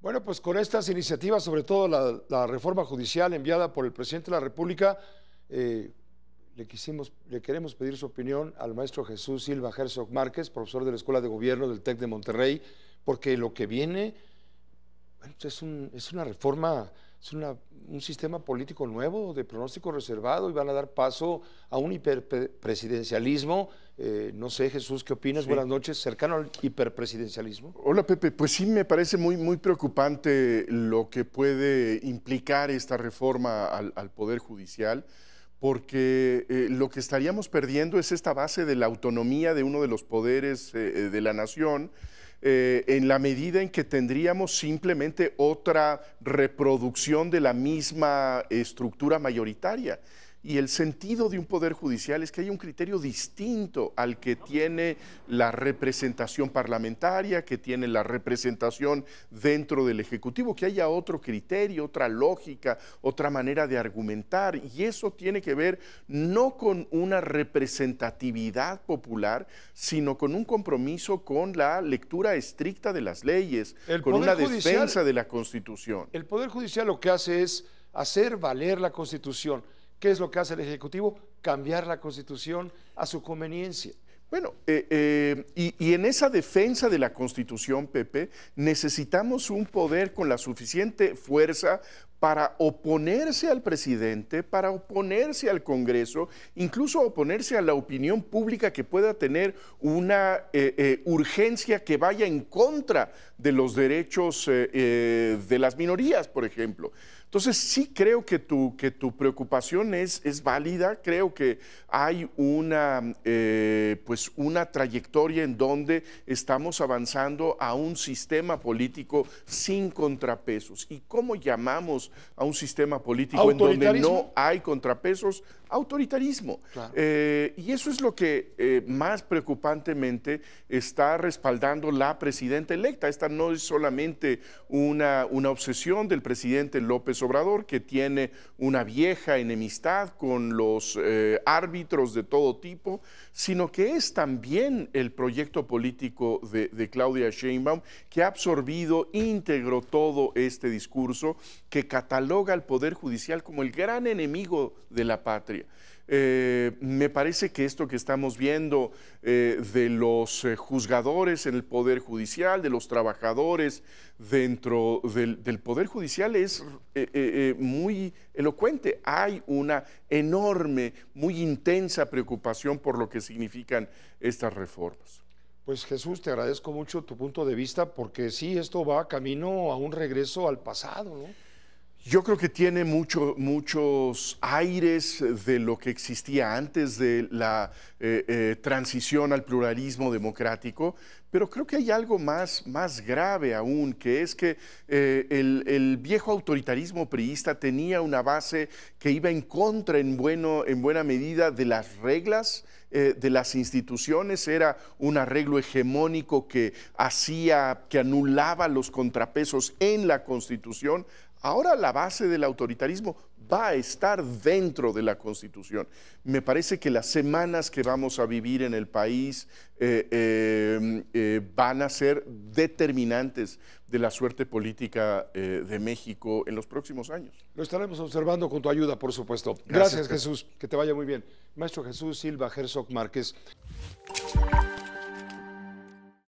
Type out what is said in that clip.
Bueno, pues con estas iniciativas, sobre todo la, reforma judicial enviada por el presidente de la República, eh, le, quisimos, le queremos pedir su opinión al maestro Jesús Silva Herzog Márquez, profesor de la Escuela de Gobierno del TEC de Monterrey, porque lo que viene pues es, es una reforma es un sistema político nuevo de pronóstico reservado y van a dar paso a un hiperpresidencialismo. Eh, no sé, Jesús, ¿qué opinas? Buenas noches, cercano al hiperpresidencialismo. Hola, Pepe. Pues sí, me parece muy, muy preocupante lo que puede implicar esta reforma al, Poder Judicial porque eh, lo que estaríamos perdiendo es esta base de la autonomía de uno de los poderes eh, de la nación, eh, en la medida en que tendríamos simplemente otra reproducción de la misma estructura mayoritaria. Y el sentido de un poder judicial es que hay un criterio distinto al que tiene la representación parlamentaria, que tiene la representación dentro del Ejecutivo, que haya otro criterio, otra lógica, otra manera de argumentar. Y eso tiene que ver no con una representatividad popular, sino con un compromiso con la lectura estricta de las leyes, con una defensa de la Constitución. El Poder Judicial lo que hace es hacer valer la Constitución. ¿Qué es lo que hace el Ejecutivo? Cambiar la Constitución a su conveniencia. Bueno, eh, eh, y, y, en esa defensa de la Constitución, Pepe, necesitamos un poder con la suficiente fuerza para oponerse al presidente, para oponerse al Congreso, incluso oponerse a la opinión pública que pueda tener una eh, eh, urgencia que vaya en contra de los derechos eh, de las minorías, por ejemplo. Entonces sí creo que tu, que tu preocupación es, es válida, creo que hay una, pues una trayectoria en donde estamos avanzando a un sistema político sin contrapesos. ¿Y cómo llamamos a un sistema político en donde no hay contrapesos, autoritarismo. Eh, y eso es lo que eh, más preocupantemente está respaldando la presidenta electa. Esta no es solamente una, una obsesión del presidente López Obrador, que tiene una vieja enemistad con los eh, árbitros de todo tipo, sino que es también el proyecto político de, Claudia Sheinbaum, que ha absorbido íntegro todo este discurso que cataloga al Poder Judicial como el gran enemigo de la patria. Eh, me parece que esto que estamos viendo eh, de los eh, juzgadores en el Poder Judicial, de los trabajadores dentro del, del Poder Judicial es muy elocuente. Hay una enorme, muy intensa preocupación por lo que significan estas reformas. Pues Jesús, te agradezco mucho tu punto de vista porque sí, esto va camino a un regreso al pasado, ¿no? Yo creo que tiene muchos aires de lo que existía antes de la eh, eh, transición al pluralismo democrático, pero creo que hay algo más, más grave aún, que es que eh, el, viejo autoritarismo priista tenía una base que iba en contra en, bueno, en buena medida de las reglas de las instituciones, era un arreglo hegemónico que hacía, que anulaba los contrapesos en la Constitución. Ahora la base del autoritarismo va a estar dentro de la Constitución. Me parece que las semanas que vamos a vivir en el país eh, eh, eh, van a ser determinantes de la suerte política de México en los próximos años. Lo estaremos observando con tu ayuda, por supuesto. Gracias, Gracias Jesús. Que te vaya muy bien. Maestro Jesús Silva Herzog Márquez.